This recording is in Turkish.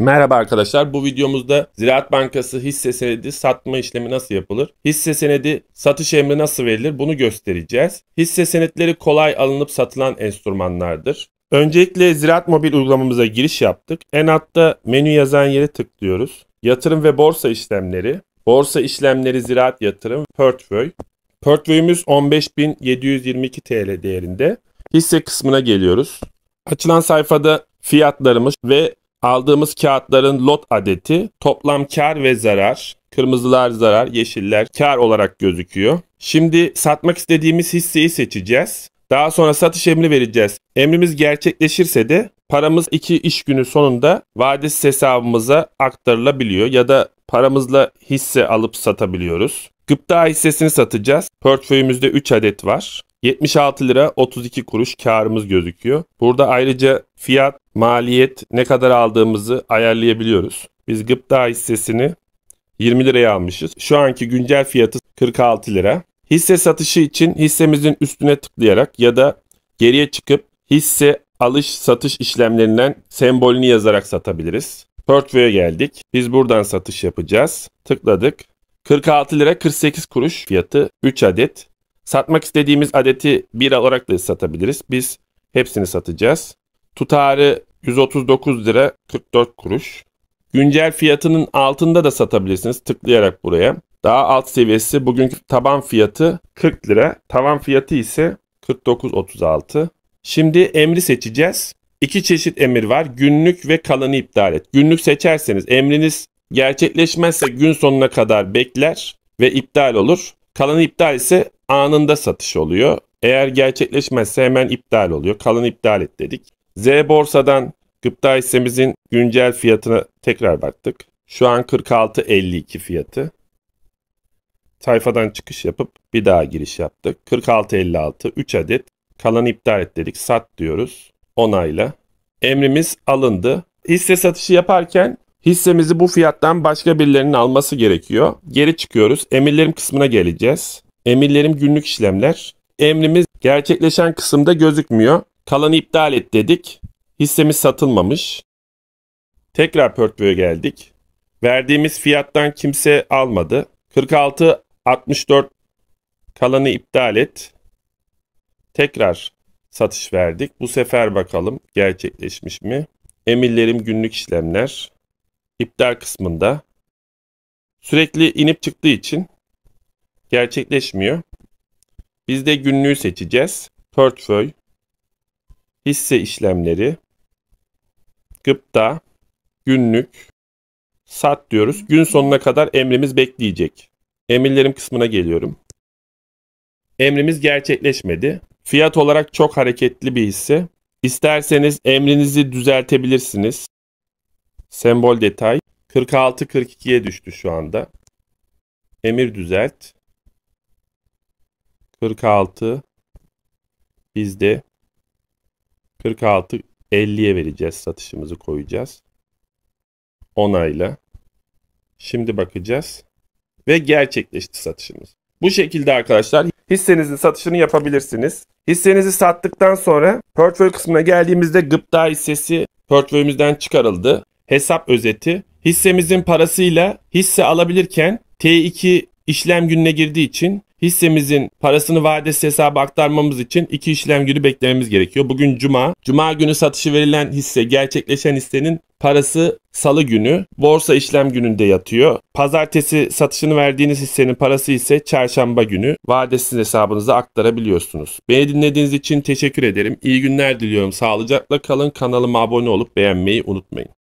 Merhaba arkadaşlar bu videomuzda Ziraat Bankası hisse senedi satma işlemi nasıl yapılır? Hisse senedi satış emri nasıl verilir bunu göstereceğiz. Hisse senetleri kolay alınıp satılan enstrümanlardır. Öncelikle Ziraat Mobil uygulamamıza giriş yaptık. En altta menü yazan yere tıklıyoruz. Yatırım ve borsa işlemleri, borsa işlemleri ziraat yatırım, portföy. Portföyümüz 15.722 TL değerinde. Hisse kısmına geliyoruz. Açılan sayfada fiyatlarımız ve Aldığımız kağıtların lot adeti toplam kar ve zarar, kırmızılar zarar, yeşiller kar olarak gözüküyor. Şimdi satmak istediğimiz hisseyi seçeceğiz. Daha sonra satış emri vereceğiz. Emrimiz gerçekleşirse de paramız 2 iş günü sonunda vadesiz hesabımıza aktarılabiliyor ya da paramızla hisse alıp satabiliyoruz. Gıpta hissesini satacağız. Portföyümüzde 3 adet var. 76 lira 32 kuruş karımız gözüküyor. Burada ayrıca fiyat, maliyet ne kadar aldığımızı ayarlayabiliyoruz. Biz gıpta hissesini 20 liraya almışız. Şu anki güncel fiyatı 46 lira. Hisse satışı için hissemizin üstüne tıklayarak ya da geriye çıkıp hisse alış satış işlemlerinden sembolünü yazarak satabiliriz. Portföy'e geldik. Biz buradan satış yapacağız. Tıkladık. 46 lira 48 kuruş fiyatı 3 adet Satmak istediğimiz adeti 1 olarak da satabiliriz. Biz hepsini satacağız. Tutarı 139 lira 44 kuruş. Güncel fiyatının altında da satabilirsiniz tıklayarak buraya. Daha alt seviyesi bugünkü taban fiyatı 40 lira. Tavan fiyatı ise 49.36. Şimdi emri seçeceğiz. İki çeşit emir var. Günlük ve kalanı iptal et. Günlük seçerseniz emriniz gerçekleşmezse gün sonuna kadar bekler ve iptal olur. Kalanı iptal ise anında satış oluyor. Eğer gerçekleşmezse hemen iptal oluyor. Kalın iptal et dedik. Z borsadan gıpta hissemizin güncel fiyatına tekrar baktık. Şu an 46.52 fiyatı. Sayfadan çıkış yapıp bir daha giriş yaptık. 46.56 3 adet kalan iptal et dedik. Sat diyoruz. Onayla. Emrimiz alındı. Hisse satışı yaparken hissemizi bu fiyattan başka birilerinin alması gerekiyor. Geri çıkıyoruz. Emirlerim kısmına geleceğiz. Emirlerim günlük işlemler. Emrimiz gerçekleşen kısımda gözükmüyor. Kalanı iptal et dedik. Hissemiz satılmamış. Tekrar portföye geldik. Verdiğimiz fiyattan kimse almadı. 46 64 kalanı iptal et. Tekrar satış verdik. Bu sefer bakalım gerçekleşmiş mi? Emirlerim günlük işlemler iptal kısmında sürekli inip çıktığı için gerçekleşmiyor. Biz de günlüğü seçeceğiz. Portföy, hisse işlemleri, gıpta, günlük, sat diyoruz. Gün sonuna kadar emrimiz bekleyecek. Emirlerim kısmına geliyorum. Emrimiz gerçekleşmedi. Fiyat olarak çok hareketli bir hisse. İsterseniz emrinizi düzeltebilirsiniz. Sembol detay 46-42'ye düştü şu anda. Emir düzelt. 46 biz de 46 50'ye vereceğiz satışımızı koyacağız. Onayla. Şimdi bakacağız ve gerçekleşti satışımız. Bu şekilde arkadaşlar hissenizin satışını yapabilirsiniz. Hissenizi sattıktan sonra portföy kısmına geldiğimizde gıpta hissesi portföyümüzden çıkarıldı. Hesap özeti hissemizin parasıyla hisse alabilirken T2 işlem gününe girdiği için hissemizin parasını vadesi hesaba aktarmamız için iki işlem günü beklememiz gerekiyor. Bugün cuma. Cuma günü satışı verilen hisse gerçekleşen hissenin parası salı günü borsa işlem gününde yatıyor. Pazartesi satışını verdiğiniz hissenin parası ise çarşamba günü vadesi hesabınıza aktarabiliyorsunuz. Beni dinlediğiniz için teşekkür ederim. İyi günler diliyorum. Sağlıcakla kalın. Kanalıma abone olup beğenmeyi unutmayın.